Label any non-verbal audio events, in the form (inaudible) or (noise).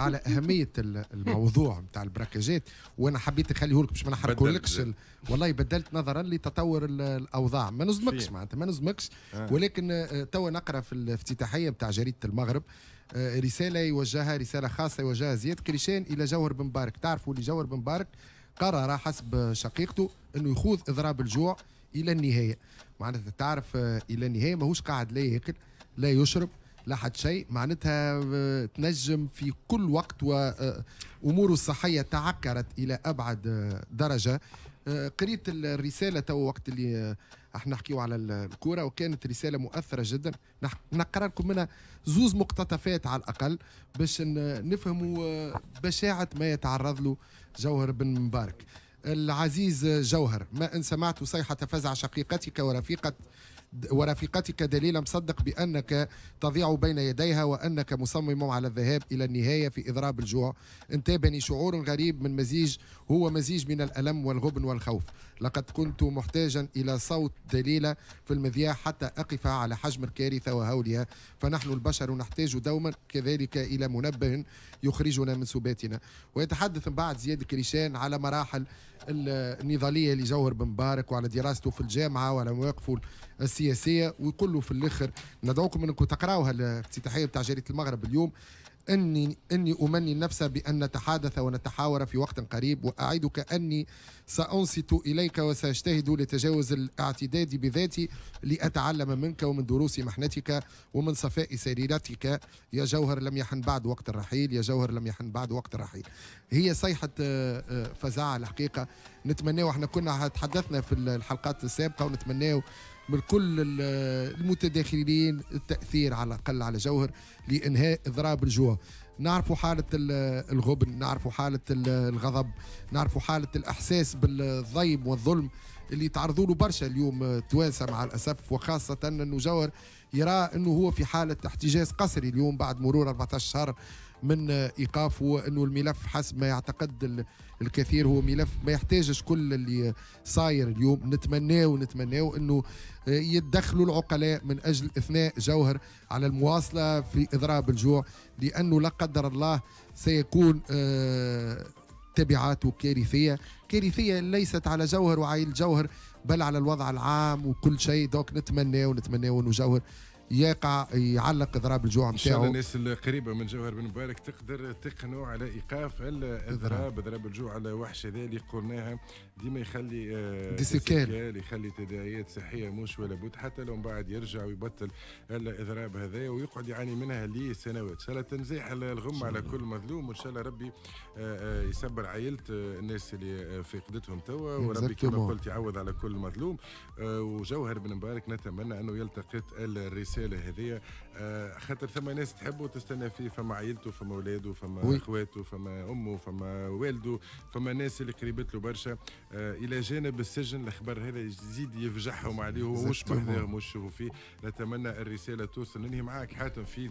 على (laughs) اهميه الموضوع نتاع البراكاجات وانا حبيت نخليه لك باش ما نحركولكش والله بدلت نظرا لتطور الاوضاع ما نزمكش معناتها ما نزمكش آه. ولكن آه، توا نقرا في الافتتاحيه نتاع جريده المغرب آه، رساله يوجهها رساله خاصه يوجهها زياد كريشان الى جوهر بن مبارك تعرفوا اللي جوهر بن مبارك قرر حسب شقيقته انه يخوض اضراب الجوع الى النهايه معناتها تعرف الى النهايه ماهوش قاعد لا ياكل لا يشرب لا حد شيء معناتها آه، تنجم في كل وقت واموره آه، الصحيه تعكرت الى ابعد آه، درجه قريت الرساله تو وقت اللي احنا نحكيو على الكوره وكانت رساله مؤثره جدا نقرا لكم منها زوز مقتطفات على الاقل باش نفهموا بشاعه ما يتعرض له جوهر بن مبارك العزيز جوهر ما ان سمعت صيحه فزع شقيقتك ورفيقه ورفيقتك دليلا مصدق بأنك تضيع بين يديها وأنك مصمم على الذهاب إلى النهاية في إضراب الجوع انتابني شعور غريب من مزيج هو مزيج من الألم والغبن والخوف لقد كنت محتاجا إلى صوت دليلة في المذياع حتى أقف على حجم الكارثة وهولها فنحن البشر نحتاج دوما كذلك إلى منبه يخرجنا من سباتنا ويتحدث من بعد زياد كريشان على مراحل النضالية لجوهر بن مبارك وعلى دراسته في الجامعة وعلى مواقفه السياسيه ويقول له في الاخر ندعوكم انكم تقراوها الافتتاحيه بتاع جريده المغرب اليوم اني اني امني النفس بان نتحادث ونتحاور في وقت قريب واعدك اني سانصت اليك وساجتهد لتجاوز الاعتداد بذاتي لاتعلم منك ومن دروس محنتك ومن صفاء سريرتك يا جوهر لم يحن بعد وقت الرحيل يا جوهر لم يحن بعد وقت الرحيل هي صيحه آه، آه، فزاعه الحقيقه نتمناو احنا كنا تحدثنا في الحلقات السابقه ونتمناو من كل المتداخلين التاثير على الاقل على جوهر لانهاء اضراب الجوع نعرفوا حالة الغبن نعرفوا حالة الغضب نعرفوا حالة الإحساس بالضيم والظلم اللي تعرضوا له برشا اليوم آه، توانسة مع الأسف وخاصة أنه جوهر يرى أنه هو في حالة احتجاز قسري اليوم بعد مرور 14 شهر من آه، ايقافه انه الملف حسب ما يعتقد الكثير هو ملف ما يحتاجش كل اللي صاير اليوم نتمناه ونتمناه انه آه، يتدخلوا العقلاء من اجل اثناء جوهر على المواصله في اضراب الجوع لانه لقد قدر الله سيكون آه، تبعاته كارثية كارثية ليست على جوهر وعائل جوهر بل على الوضع العام وكل شيء دوك نتمنى ونتمنى ونجوهر جوهر يقع يعلق اضراب الجوع نتاعو الناس القريبه من جوهر بن مبارك تقدر تقنوا على ايقاف الاضراب اضراب الجوع على وحش هذا اللي قلناها ديما يخلي آه، دي سكال يخلي تداعيات صحيه مش ولا بد حتى لو من بعد يرجع ويبطل الاضراب هذا ويقعد يعاني منها لسنوات ان شاء الله تنزيح الغم على كل مظلوم وان شاء الله ربي آه، آه، يصبر عائله الناس اللي فقدتهم توا وربي كما قلت يعوض على كل مظلوم وجوهر بن مبارك نتمنى انه يلتقط الرساله الرساله هذه آه، خاطر ثم ناس تحبه تستنى فيه فما عائلته فما اولاده فما اخواته فما امه فما والده فما ناس اللي قريبت له برشا آه، الى جانب السجن الخبر هذا يزيد يفجعهم عليه ومش لهم ويشوفوا فيه نتمنى الرساله توصل لاني معاك حاتم في